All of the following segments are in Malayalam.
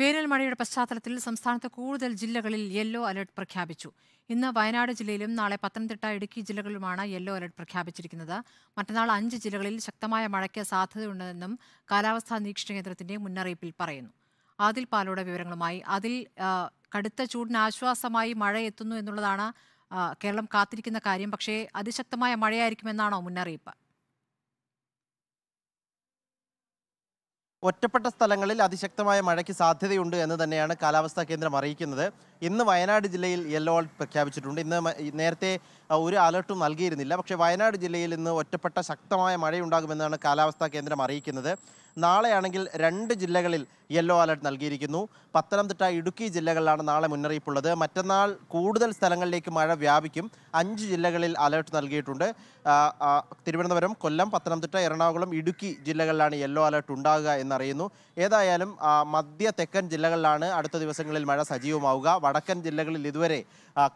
വേനൽമഴയുടെ പശ്ചാത്തലത്തിൽ സംസ്ഥാനത്ത് കൂടുതൽ ജില്ലകളിൽ യെല്ലോ അലർട്ട് പ്രഖ്യാപിച്ചു ഇന്ന് വയനാട് ജില്ലയിലും നാളെ പത്തനംതിട്ട ഇടുക്കി ജില്ലകളിലുമാണ് യെല്ലോ അലർട്ട് പ്രഖ്യാപിച്ചിരിക്കുന്നത് മറ്റന്നാൾ അഞ്ച് ജില്ലകളിൽ ശക്തമായ മഴയ്ക്ക് സാധ്യതയുണ്ടെന്നും കാലാവസ്ഥാ നിരീക്ഷണ കേന്ദ്രത്തിന്റെ മുന്നറിയിപ്പിൽ പറയുന്നു ആദിൽ പാലോടെ വിവരങ്ങളുമായി അതിൽ കടുത്ത ചൂടിന് ആശ്വാസമായി മഴ എത്തുന്നു എന്നുള്ളതാണ് കേരളം കാത്തിരിക്കുന്ന കാര്യം പക്ഷേ അതിശക്തമായ മഴയായിരിക്കുമെന്നാണോ മുന്നറിയിപ്പ് ഒറ്റപ്പെട്ട സ്ഥലങ്ങളിൽ അതിശക്തമായ മഴയ്ക്ക് സാധ്യതയുണ്ട് എന്ന് തന്നെയാണ് കാലാവസ്ഥാ കേന്ദ്രം അറിയിക്കുന്നത് ഇന്ന് വയനാട് ജില്ലയിൽ യെല്ലോ അലർട്ട് പ്രഖ്യാപിച്ചിട്ടുണ്ട് ഇന്ന് നേരത്തെ ഒരു അലർട്ടും നൽകിയിരുന്നില്ല പക്ഷേ വയനാട് ജില്ലയിൽ ഇന്ന് ഒറ്റപ്പെട്ട ശക്തമായ മഴയുണ്ടാകുമെന്നാണ് കാലാവസ്ഥാ കേന്ദ്രം അറിയിക്കുന്നത് നാളെയാണെങ്കിൽ രണ്ട് ജില്ലകളിൽ യെല്ലോ അലർട്ട് നൽകിയിരിക്കുന്നു പത്തനംതിട്ട ഇടുക്കി ജില്ലകളിലാണ് നാളെ മുന്നറിയിപ്പുള്ളത് മറ്റന്നാൾ കൂടുതൽ സ്ഥലങ്ങളിലേക്ക് മഴ വ്യാപിക്കും അഞ്ച് ജില്ലകളിൽ അലർട്ട് നൽകിയിട്ടുണ്ട് തിരുവനന്തപുരം കൊല്ലം പത്തനംതിട്ട എറണാകുളം ഇടുക്കി ജില്ലകളിലാണ് യെല്ലോ അലർട്ട് ഉണ്ടാകുക എന്നറിയുന്നു ഏതായാലും മധ്യ തെക്കൻ ജില്ലകളിലാണ് അടുത്ത ദിവസങ്ങളിൽ മഴ സജീവമാവുക വടക്കൻ ജില്ലകളിൽ ഇതുവരെ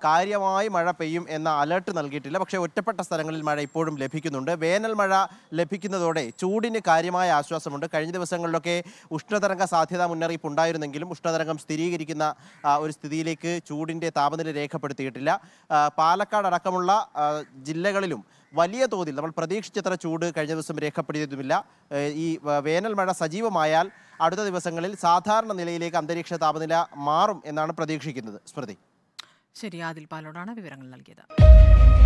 കാര്യമായി മഴ പെയ്യും എന്ന അലർട്ട് നൽകിയിട്ടില്ല പക്ഷേ ഒറ്റപ്പെട്ട സ്ഥലങ്ങളിൽ മഴ ഇപ്പോഴും ലഭിക്കുന്നുണ്ട് വേനൽ മഴ ലഭിക്കുന്നതോടെ ചൂടിന് കാര്യമായ ആശ്വാസമുണ്ട് കഴിഞ്ഞ ദിവസങ്ങളിലൊക്കെ ഉഷ്ണതരംഗ സാധ്യത മുന്നറിയിപ്പ് ഉണ്ടായിരുന്നെങ്കിലും ഉഷ്ണതരംഗം സ്ഥിരീകരിക്കുന്ന ഒരു സ്ഥിതിയിലേക്ക് ചൂടിൻ്റെ താപനില രേഖപ്പെടുത്തിയിട്ടില്ല പാലക്കാട് അടക്കമുള്ള ജില്ലകളിലും വലിയ തോതിൽ നമ്മൾ പ്രതീക്ഷിച്ചത്ര ചൂട് കഴിഞ്ഞ ദിവസം രേഖപ്പെടുത്തിയതുമില്ല ഈ വേനൽ മഴ സജീവമായാൽ അടുത്ത ദിവസങ്ങളിൽ സാധാരണ നിലയിലേക്ക് അന്തരീക്ഷ താപനില മാറും എന്നാണ് പ്രതീക്ഷിക്കുന്നത് സ്മൃതി ശരി ആദിൽ പാലോടാണ് വിവരങ്ങൾ നൽകിയത്